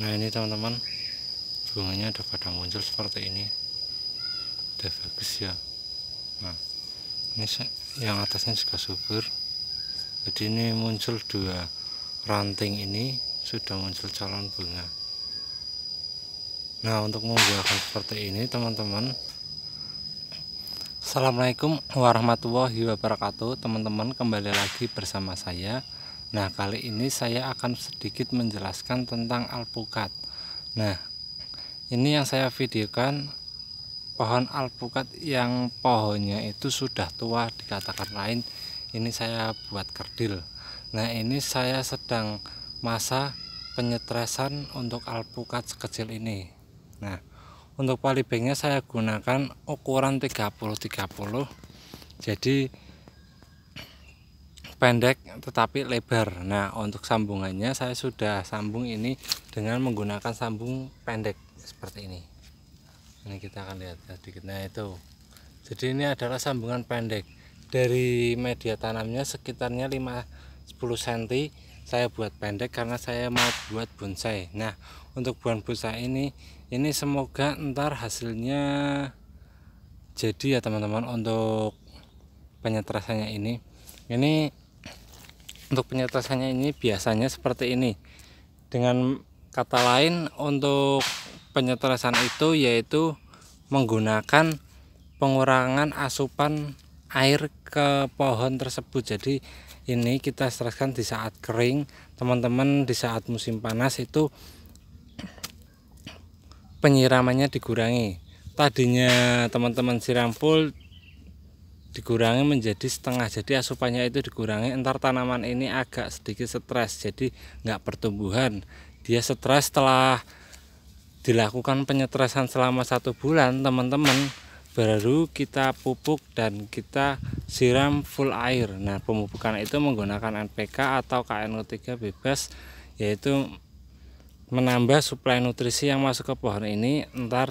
Nah ini teman-teman bunganya udah pada muncul seperti ini udah bagus ya nah ini yang atasnya juga subur jadi ini muncul dua ranting ini sudah muncul calon bunga nah untuk membuahkan seperti ini teman-teman Assalamualaikum warahmatullahi wabarakatuh teman-teman kembali lagi bersama saya Nah, kali ini saya akan sedikit menjelaskan tentang alpukat. Nah, ini yang saya videokan pohon alpukat yang pohonnya itu sudah tua dikatakan lain. Ini saya buat kerdil. Nah, ini saya sedang masa penyetresan untuk alpukat sekecil ini. Nah, untuk polybagnya saya gunakan ukuran 30 30. Jadi pendek tetapi lebar nah untuk sambungannya saya sudah sambung ini dengan menggunakan sambung pendek seperti ini ini kita akan lihat sedikit ya nah itu jadi ini adalah sambungan pendek dari media tanamnya sekitarnya 5-10 cm saya buat pendek karena saya mau buat bonsai nah untuk buah bonsai ini ini semoga ntar hasilnya jadi ya teman-teman untuk penyetrasannya ini ini untuk penyetesannya ini biasanya seperti ini. Dengan kata lain untuk penyetesan itu yaitu menggunakan pengurangan asupan air ke pohon tersebut. Jadi ini kita serahkan di saat kering, teman-teman di saat musim panas itu penyiramannya dikurangi. Tadinya teman-teman siram full dikurangi menjadi setengah jadi asupannya itu dikurangi entar tanaman ini agak sedikit stres jadi nggak pertumbuhan dia stres setelah dilakukan penyetresan selama satu bulan teman-teman baru kita pupuk dan kita siram full air nah pemupukan itu menggunakan NPK atau KNO3 bebas yaitu menambah suplai nutrisi yang masuk ke pohon ini entar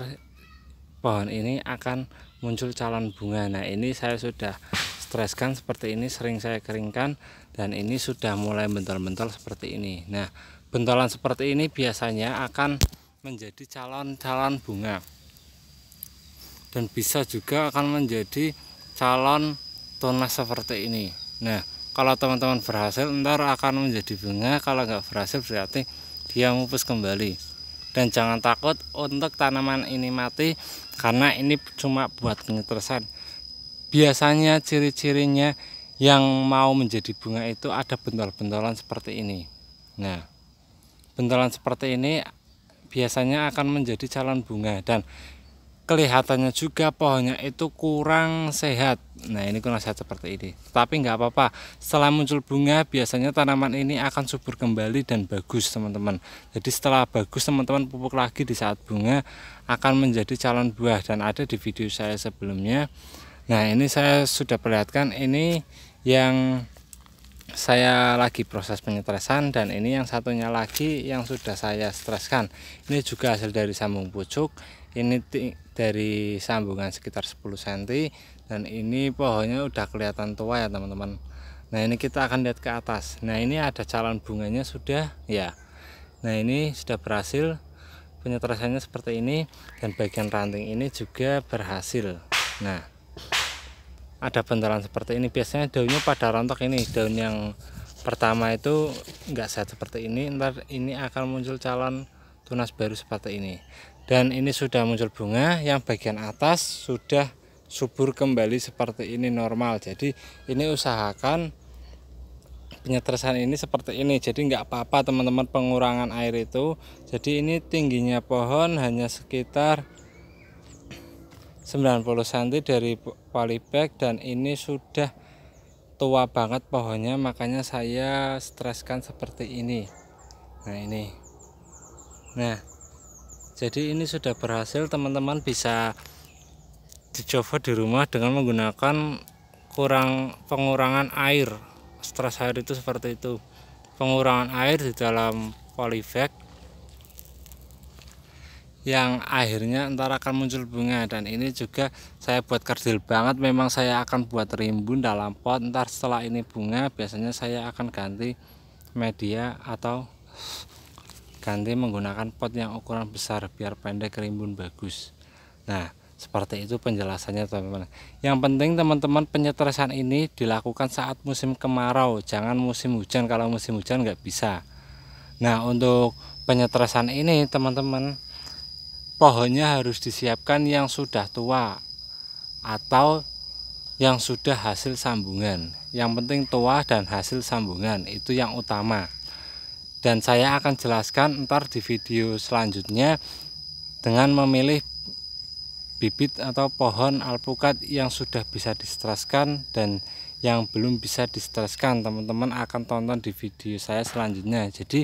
pohon ini akan muncul calon bunga nah ini saya sudah streskan seperti ini sering saya keringkan dan ini sudah mulai bentol-bentol seperti ini nah bentolan seperti ini biasanya akan menjadi calon-calon bunga dan bisa juga akan menjadi calon tunas seperti ini nah kalau teman-teman berhasil ntar akan menjadi bunga kalau nggak berhasil berarti dia mupus kembali dan jangan takut untuk tanaman ini mati karena ini cuma buat pengetesan biasanya ciri-cirinya yang mau menjadi bunga itu ada bentol-bentolan seperti ini nah bentolan seperti ini biasanya akan menjadi calon bunga dan kelihatannya juga pohonnya itu kurang sehat Nah ini kurang sehat seperti ini Tapi nggak apa-apa Setelah muncul bunga biasanya tanaman ini akan subur kembali dan bagus teman-teman Jadi setelah bagus teman-teman pupuk lagi di saat bunga Akan menjadi calon buah dan ada di video saya sebelumnya Nah ini saya sudah perlihatkan ini yang saya lagi proses penyetresan dan ini yang satunya lagi yang sudah saya streskan ini juga hasil dari sambung pucuk ini dari sambungan sekitar 10 cm dan ini pohonnya udah kelihatan tua ya teman-teman nah ini kita akan lihat ke atas nah ini ada calon bunganya sudah ya nah ini sudah berhasil penyetrasannya seperti ini dan bagian ranting ini juga berhasil nah ada bentalan seperti ini biasanya daunnya pada rontok ini daun yang pertama itu enggak sehat seperti ini ntar ini akan muncul calon tunas baru seperti ini dan ini sudah muncul bunga yang bagian atas sudah subur kembali seperti ini normal jadi ini usahakan penyetresan ini seperti ini jadi nggak apa-apa teman-teman pengurangan air itu jadi ini tingginya pohon hanya sekitar 90 cm dari polybag dan ini sudah tua banget pohonnya makanya saya streskan seperti ini nah ini nah jadi ini sudah berhasil teman-teman bisa dicoba di rumah dengan menggunakan kurang pengurangan air stres air itu seperti itu pengurangan air di dalam polybag yang akhirnya ntar akan muncul bunga dan ini juga saya buat kerdil banget memang saya akan buat rimbun dalam pot ntar setelah ini bunga biasanya saya akan ganti media atau ganti menggunakan pot yang ukuran besar biar pendek rimbun bagus nah seperti itu penjelasannya teman-teman. Yang penting teman-teman penyetresan ini dilakukan saat musim kemarau, jangan musim hujan. Kalau musim hujan nggak bisa. Nah untuk penyetresan ini teman-teman pohonnya harus disiapkan yang sudah tua atau yang sudah hasil sambungan. Yang penting tua dan hasil sambungan itu yang utama. Dan saya akan jelaskan ntar di video selanjutnya dengan memilih bibit atau pohon alpukat yang sudah bisa distreskan dan yang belum bisa distreskan teman-teman akan tonton di video saya selanjutnya jadi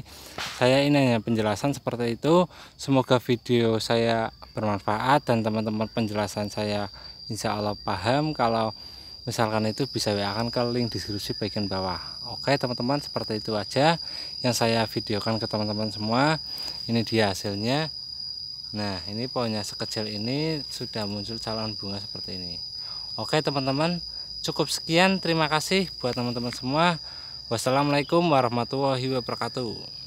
saya ini hanya penjelasan seperti itu semoga video saya bermanfaat dan teman-teman penjelasan saya insya Allah paham kalau misalkan itu bisa WA kan ke link deskripsi bagian bawah oke teman-teman seperti itu aja yang saya videokan ke teman-teman semua ini dia hasilnya Nah ini pohonnya sekecil ini sudah muncul calon bunga seperti ini Oke teman-teman cukup sekian terima kasih buat teman-teman semua Wassalamualaikum warahmatullahi wabarakatuh